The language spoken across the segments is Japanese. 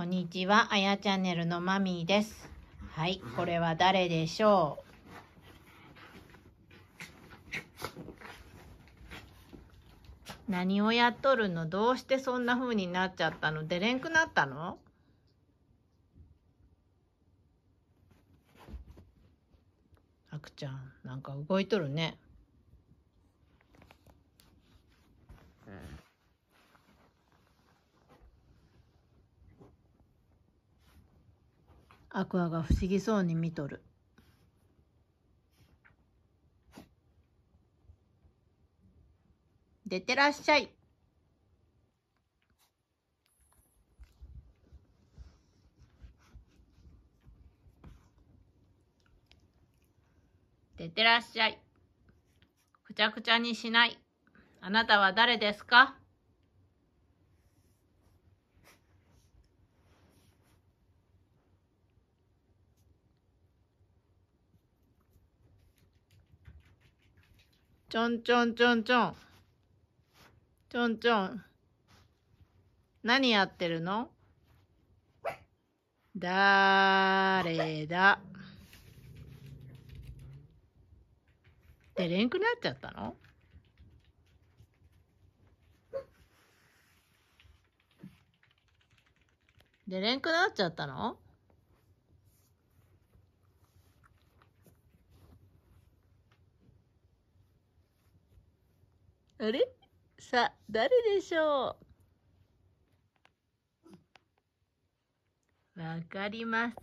こんにちは、あやチャンネルのマミーです。はい、これは誰でしょう何をやっとるのどうしてそんな風になっちゃったの出れんくなったのあくちゃん、なんか動いとるね。アクアが不思議そうに見とる。出てらっしゃい。出てらっしゃい。くちゃくちゃにしない。あなたは誰ですかちょんちょんちょんちょん。ちょんちょん。何やってるのだれだ。でれんくなっちゃったの出れんくなっちゃったのあれさあ、誰でしょうわかります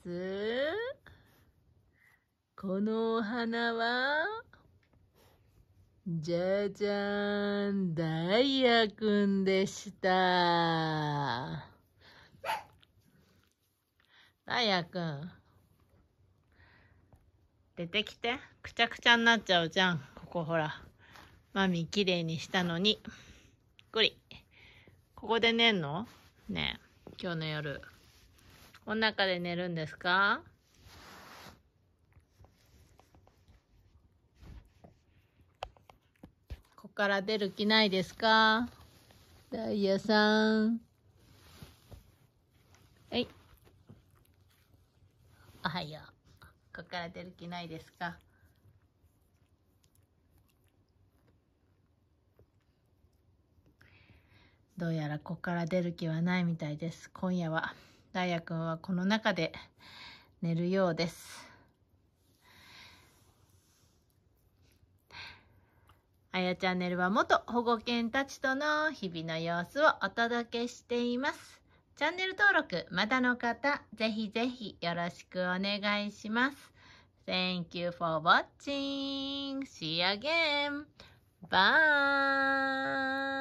このお花は、じゃじゃーん、ダイヤくんでした。ダイヤくん。出てきて。くちゃくちゃになっちゃうじゃん。ここほら。マミ綺麗にしたのに。こり。ここで寝んのね今日の夜。お腹で寝るんですかここから出る気ないですかダイヤさん。はい。おはよう。ここから出る気ないですかどうやらここから出る気はないみたいです。今夜は、ダイヤくんはこの中で寝るようです。あやチャンネルは元保護犬たちとの日々の様子をお届けしています。チャンネル登録まだの方、ぜひぜひよろしくお願いします。Thank you for watching. See you again. Bye.